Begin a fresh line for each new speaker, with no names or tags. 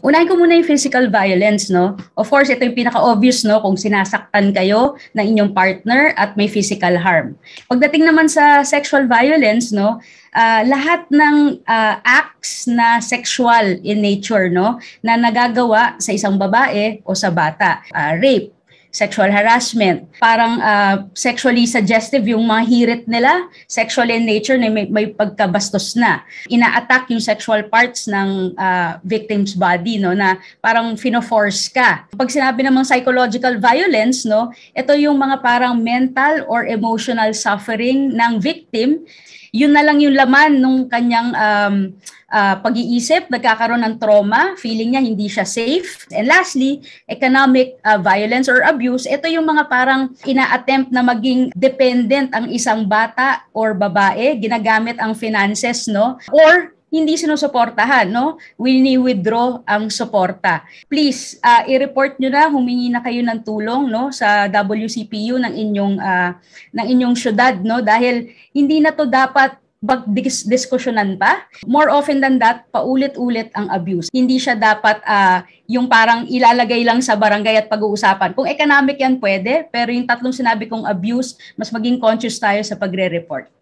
unahin ko muna yung physical violence, no? Of course, ito yung pinaka-obvious, no? Kung sinasaktan kayo ng inyong partner at may physical harm. Pagdating naman sa sexual violence, no? Uh, lahat ng uh, acts na sexual in nature, no? Na nagagawa sa isang babae o sa bata. Uh, rape, sexual harassment. Parang uh, sexually suggestive yung mga hirit nila, sexual in nature na may, may pagkabastos na. Ina-attack yung sexual parts ng uh, victim's body no na parang fino-force ka. Pag sinabi namang psychological violence no, ito yung mga parang mental or emotional suffering ng victim yun na lang yung laman nung kanyang um, uh, pag-iisip, nagkakaroon ng trauma, feeling niya hindi siya safe. And lastly, economic uh, violence or abuse, ito yung mga parang ina-attempt na maging dependent ang isang bata or babae, ginagamit ang finances, no? Or hindi sinusuportahan, no? Wini-withdraw ang suporta. Please, uh, i-report nyo na, humingi na kayo ng tulong, no? Sa WCPU ng inyong, uh, ng inyong syudad, no? Dahil hindi na to dapat diskusyonan pa. More often than that, paulit-ulit ang abuse. Hindi siya dapat uh, yung parang ilalagay lang sa barangay at pag-uusapan. Kung economic yan, pwede. Pero yung tatlong sinabi kong abuse, mas maging conscious tayo sa pagre-report.